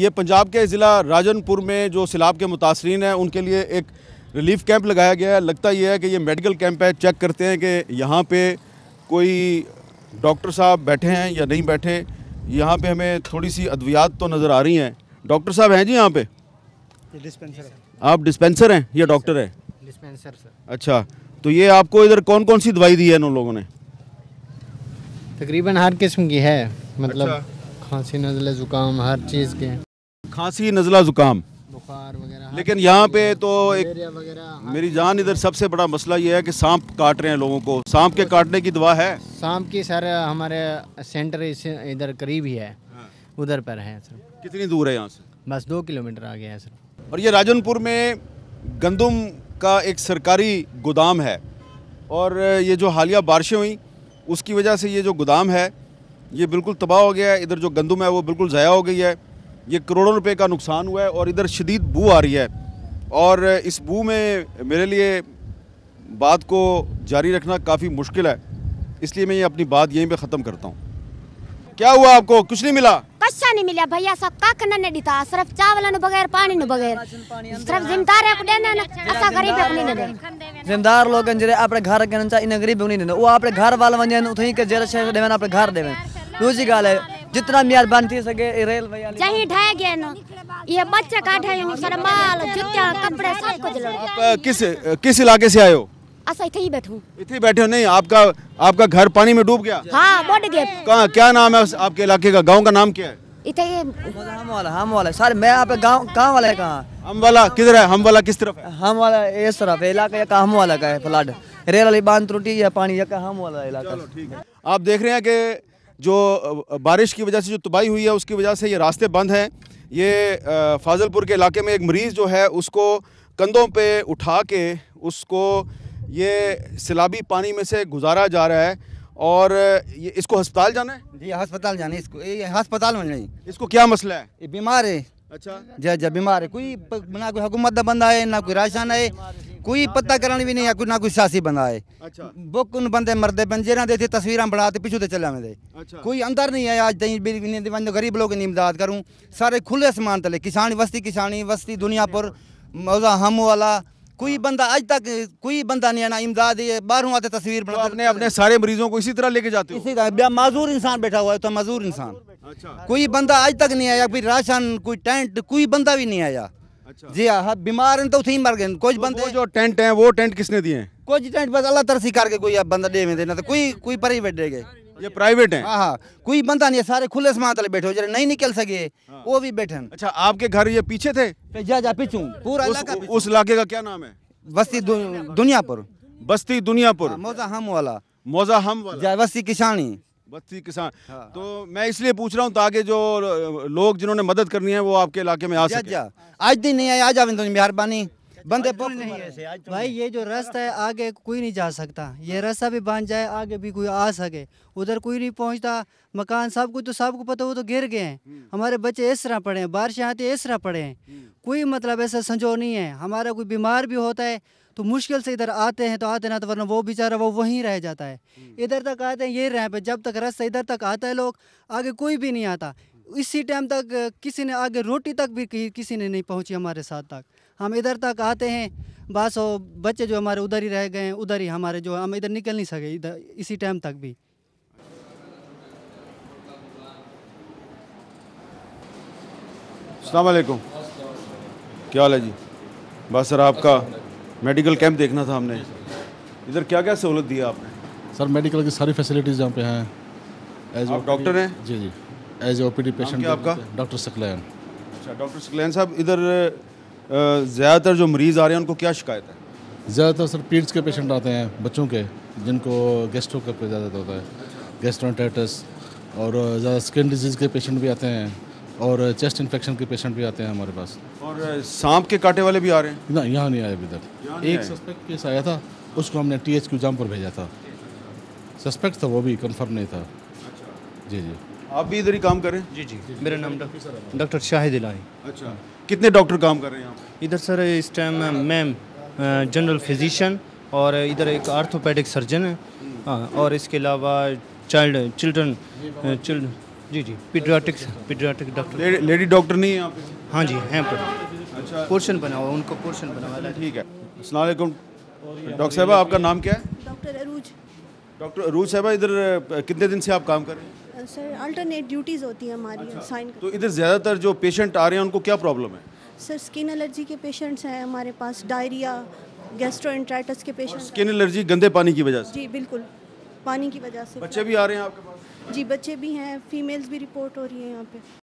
ये पंजाब के ज़िला राजनपुर में जो सैलाब के मुतासरीन हैं उनके लिए एक रिलीफ कैंप लगाया गया है लगता यह है कि ये मेडिकल कैंप है चेक करते हैं कि यहाँ पे कोई डॉक्टर साहब बैठे हैं या नहीं बैठे यहाँ पे हमें थोड़ी सी अद्वियात तो नज़र आ रही हैं डॉक्टर साहब हैं जी यहाँ पे डिस्पेंसर आप डिस्पेंसर हैं या डॉक्टर हैं डिस्पेंसर सर अच्छा तो ये आपको इधर कौन कौन सी दवाई दी है इन लोगों ने तकरीबन हर किस्म की है मतलब अच्छा। खांसी नज़ले ज़ुकाम हर चीज़ के खांसी नज़ला ज़ुकाम बुखार वगैरह लेकिन यहाँ पे तो एक मेरी जान इधर सबसे बड़ा मसला ये है कि सांप काट रहे हैं लोगों को सांप के काटने की दवा है सांप की सर हमारे सेंटर इधर करीब ही है हाँ। उधर पर है सर कितनी दूर है यहाँ से बस दो किलोमीटर आ गया है सर और ये राजनपुर में गंदम का एक सरकारी गोदाम है और ये जो हालिया बारिशें हुई उसकी वजह से ये जो गोदाम है ये बिल्कुल तबाह हो गया है इधर जो गंदम है वो बिल्कुल ज़ाया हो गई है ये करोड़ों रुपए का नुकसान हुआ है और इधर शदीद बू आ रही है और इस बू में मेरे लिए बात को जारी रखना काफ़ी मुश्किल है इसलिए मैं ये अपनी बात यहीं पे ख़त्म करता हूँ क्या हुआ आपको कुछ नहीं मिला कच्चा नहीं मिला भैया सब कख न दीता सिर्फ चावल न बगैर पानी न बगैर सिर्फ जिमदार है देना ना असा गरीब है नहीं देना जिमदार लोग जरे अपने घर के इन गरीब नहीं देना वो अपने घर वाला वंजन उठई के जेल शहर देवन अपने घर देवन दूसरी गाल है जितना मियाद बनती सके रेल भैया जही ढह गए ना ये बच्चे का ढहे सरमाल जूता कपड़े सब कुछ लो आप किस किस इलाके से आए हो असा इथे ही बैठो इथे बैठे हो नहीं आपका आपका घर पानी में डूब गया हां बढ़ गए कहां क्या नाम है आपके इलाके का गांव का नाम क्या है इथे ये हम वाला हम वाला सर मैं आप गांव कहां वाला है कहां हम वाला किधर है हम वाला किस तरफ है हम वाला ये तरफ इलाका का हम वाला का है फ्लड रेल वाली बांध टूटी या पानी या हम वाला इलाका चलो ठीक है आप देख रहे हैं कि जो बारिश की वजह से जो तबाही हुई है उसकी वजह से ये रास्ते बंद हैं ये फाजलपुर के इलाके में एक मरीज़ जो है उसको कंधों पे उठा के उसको ये सिलाबी पानी में से गुजारा जा रहा है और ये इसको अस्पताल जाना है जी अस्पताल जाना है इसको ये अस्पताल में नहीं इसको क्या मसला है ये बीमार है अच्छा जी जी बीमार है कोई ना कोई हुकूमत का बंदा है ना कोई राशन है कोई ਪਤਾ ਕਰਨ ਵੀ ਨਹੀਂ ਆ ਕੋਈ ਨਾ ਕੋਈ ਸਿਆਸੀ बुक ਹੈ ਅੱਛਾ ਬੁੱਕ ਨੂੰ ਬੰਦੇ ਮਰਦੇ ਪੰਜੇਰਾਂ ਦੇ ਇੱਥੇ ਤਸਵੀਰਾਂ ਬਣਾ ਤੇ ਪਿੱਛੇ ਤੇ ਚੱਲਿਆ ਮੈਂ ਦੇ ਕੋਈ ਅੰਦਰ ਨਹੀਂ ਆਇਆ ਅੱਜ ਤਾਈਂ ਬਿਜਲੀ ਨਹੀਂ ਦੀ ਵੰਦ ਗਰੀਬ ਲੋਕ ਦੀ मौजा हम वाला कोई हाँ। बंदा आज तक कोई बंदा नहीं आना इमदाद बाहरों आते तस्वीर तो बनाते अपने अपने सारे मरीजों को इसी तरह लेके जाते इसी तरह मजदूर इंसान बैठा हुआ है तो मजदूर इंसान अच्छा कोई बंदा आज तक नहीं आया कोई राशन कोई टेंट कोई बंदा भी नहीं आया अच्छा जी हाँ, हाँ बीमार तो उसे ही मर गए कुछ तो बंदे जो टेंट है वो टेंट किसने दिए कुछ टेंट बस अल्लाह तरसी करके कोई बंदा दे में देना तो कोई कोई पर ही गए ये प्राइवेट है हाँ, हाँ कोई बंदा नहीं है सारे खुले समाज वाले बैठे हो नहीं निकल सके हाँ। वो भी बैठे अच्छा आपके घर ये पीछे थे जा जा पीछू पूरा उस इलाके का क्या नाम है बस्ती दुनियापुर बस्ती दुनियापुर हाँ, मोजा हम वाला मोजा हम वाला बस्ती किसानी बस्ती किसान हाँ, हाँ। तो मैं इसलिए पूछ रहा हूँ ताकि जो लोग जिन्होंने मदद करनी है वो आपके इलाके में आ सके जा, आज दिन नहीं आया आज आवे तो मेहरबानी बंदे नहीं ऐसे तो भाई ये जो रास्ता है आगे कोई नहीं जा सकता ये रास्ता भी बांध जाए आगे भी कोई आ सके उधर कोई नहीं पहुंचता मकान सब कुछ तो सबको पता वो तो गिर गए हैं हम्म। हमारे बच्चे इस तरह पड़े हैं बारिश आती है इस तरह पड़े हैं हम्म। कोई मतलब ऐसा संजो नहीं है हमारा कोई बीमार भी होता है तो मुश्किल से इधर आते हैं तो आते ना तो वरना वो बेचारा वो वहीं रह जाता है हम्म। इधर तक आते हैं ये रह पे जब तक रस्ता इधर तक आता है लोग आगे कोई भी नहीं आता इसी टाइम तक किसी ने आगे रोटी तक भी किसी ने नहीं पहुंची हमारे साथ तक हम इधर तक आते हैं बस वो बच्चे जो हमारे उधर ही रह गए हैं उधर ही हमारे जो हम इधर निकल नहीं सके इधर इसी टाइम तक भी सलामकुम क्या हाल है जी बस सर आपका मेडिकल कैंप देखना था हमने इधर क्या क्या सहूलत दी है आपने सर मेडिकल की सारी फैसिलिटीज़ यहाँ पे हैं एज डॉक्टर हैं जी जी एज ए डी पेशेंट आपका डॉक्टर सकलैन अच्छा डॉक्टर सकलैन साहब इधर ज़्यादातर जो मरीज़ आ रहे हैं उनको क्या शिकायत है ज़्यादातर सर पीड्स के पेशेंट आते हैं बच्चों के जिनको गेस्ट्रो का ज़्यादातर होता है गेस्ट्रोटाइटस और ज़्यादा स्किन डिजीज़ के पेशेंट भी आते हैं और चेस्ट इन्फेक्शन के पेशेंट भी आते हैं हमारे पास और सांप के काटे वाले भी आ रहे हैं ना यहाँ नहीं आए अभी तक एक सस्पेक्ट केस आया था उसको हमने टी एच क्यू जाम पर भेजा था सस्पेक्ट था वो भी कंफर्म नहीं था अच्छा। जी जी आप भी इधर ही काम करें जी जी मेरा नाम डॉक्टर डॉक्टर शाहिद इलाही अच्छा कितने डॉक्टर काम कर रहे हैं इधर सर इस टाइम मैम जनरल फिजिशियन और इधर एक आर्थोपेडिक सर्जन है हम्म। हाँ, और इसके अलावा चाइल्ड चिल्ड्रन चिल्ड्रन जी जी paediatric paediatric doctor lady doctor नहीं है यहाँ पे हाँ जी हैं पर अच्छा पोर्शन बना हुआ उनका पोर्शन बना हुआ ठीक है असलम डॉक्टर साहबा आपका नाम क्या है डॉक्टर अरूज डॉक्टर अरूज साहबा इधर कितने दिन से आप काम कर रहे हैं सर अल्टरनेट ड्यूटीज़ होती हैं हमारी साइन अच्छा। तो इधर ज़्यादातर जो पेशेंट आ रहे हैं उनको क्या प्रॉब्लम है सर स्किन एलर्जी के पेशेंट्स हैं हमारे पास डायरिया गैस्ट्रोइंट्राइटिस के पेशेंट स्किन एलर्जी गंदे पानी की वजह से जी बिल्कुल पानी की वजह से बच्चे भी आ रहे हैं आपके पास जी बच्चे भी हैं फीमेल्स भी रिपोर्ट हो रही हैं यहाँ पे